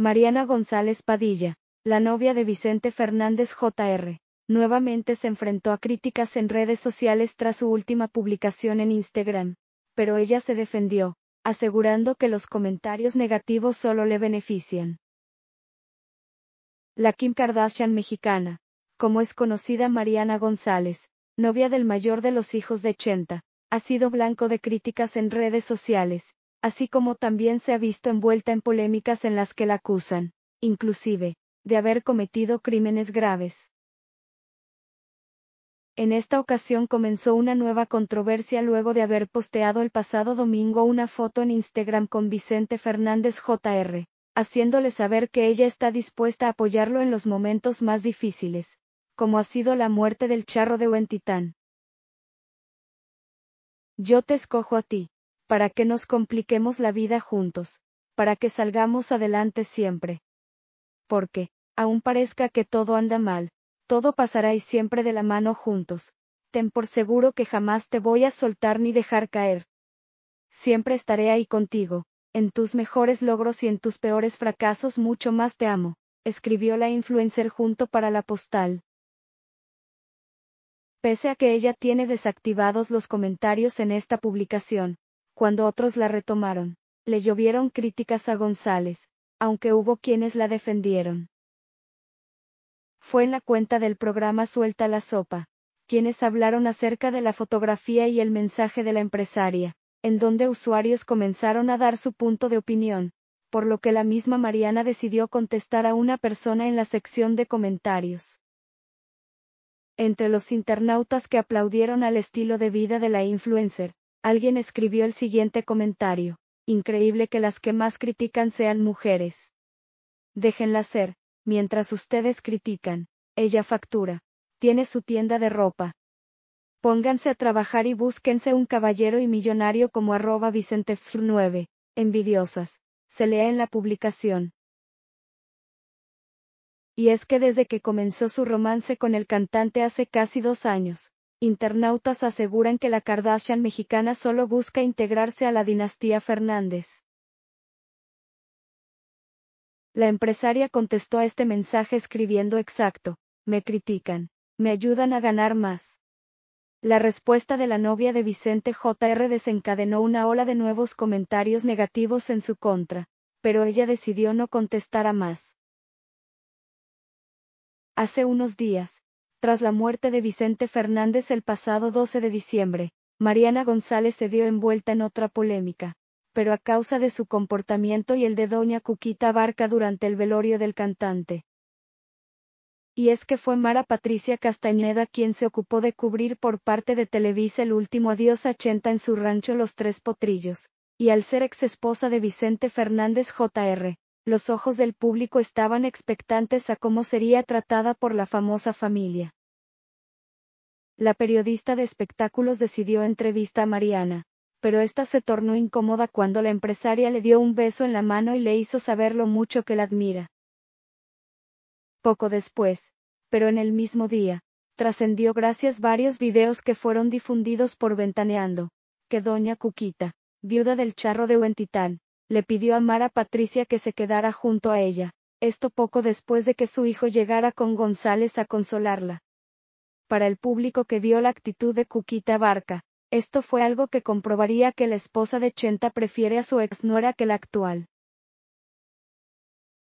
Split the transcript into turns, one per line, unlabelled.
Mariana González Padilla, la novia de Vicente Fernández Jr., nuevamente se enfrentó a críticas en redes sociales tras su última publicación en Instagram, pero ella se defendió, asegurando que los comentarios negativos solo le benefician. La Kim Kardashian mexicana, como es conocida Mariana González, novia del mayor de los hijos de Chenta, ha sido blanco de críticas en redes sociales, así como también se ha visto envuelta en polémicas en las que la acusan, inclusive, de haber cometido crímenes graves. En esta ocasión comenzó una nueva controversia luego de haber posteado el pasado domingo una foto en Instagram con Vicente Fernández Jr., haciéndole saber que ella está dispuesta a apoyarlo en los momentos más difíciles, como ha sido la muerte del charro de Huentitán. Yo te escojo a ti para que nos compliquemos la vida juntos, para que salgamos adelante siempre. Porque, aun parezca que todo anda mal, todo pasará y siempre de la mano juntos. Ten por seguro que jamás te voy a soltar ni dejar caer. Siempre estaré ahí contigo, en tus mejores logros y en tus peores fracasos mucho más te amo, escribió la influencer junto para la postal. Pese a que ella tiene desactivados los comentarios en esta publicación, cuando otros la retomaron. Le llovieron críticas a González, aunque hubo quienes la defendieron. Fue en la cuenta del programa Suelta la Sopa, quienes hablaron acerca de la fotografía y el mensaje de la empresaria, en donde usuarios comenzaron a dar su punto de opinión, por lo que la misma Mariana decidió contestar a una persona en la sección de comentarios. Entre los internautas que aplaudieron al estilo de vida de la influencer, Alguien escribió el siguiente comentario. Increíble que las que más critican sean mujeres. Déjenla ser, mientras ustedes critican, ella factura. Tiene su tienda de ropa. Pónganse a trabajar y búsquense un caballero y millonario como arroba vicentefsur9. Envidiosas. Se lee en la publicación. Y es que desde que comenzó su romance con el cantante hace casi dos años, Internautas aseguran que la Kardashian mexicana solo busca integrarse a la dinastía Fernández. La empresaria contestó a este mensaje escribiendo exacto, me critican, me ayudan a ganar más. La respuesta de la novia de Vicente JR desencadenó una ola de nuevos comentarios negativos en su contra, pero ella decidió no contestar a más. Hace unos días, tras la muerte de Vicente Fernández el pasado 12 de diciembre, Mariana González se vio envuelta en otra polémica, pero a causa de su comportamiento y el de doña Cuquita Barca durante el velorio del cantante. Y es que fue Mara Patricia Castañeda quien se ocupó de cubrir por parte de Televisa el último adiós a Chenta en su rancho Los Tres Potrillos, y al ser ex esposa de Vicente Fernández Jr., los ojos del público estaban expectantes a cómo sería tratada por la famosa familia. La periodista de espectáculos decidió entrevista a Mariana, pero esta se tornó incómoda cuando la empresaria le dio un beso en la mano y le hizo saber lo mucho que la admira. Poco después, pero en el mismo día, trascendió gracias varios videos que fueron difundidos por Ventaneando, que doña Cuquita, viuda del charro de Huentitán, le pidió a Mara Patricia que se quedara junto a ella, esto poco después de que su hijo llegara con González a consolarla. Para el público que vio la actitud de Cuquita Barca, esto fue algo que comprobaría que la esposa de Chenta prefiere a su ex nuera que la actual.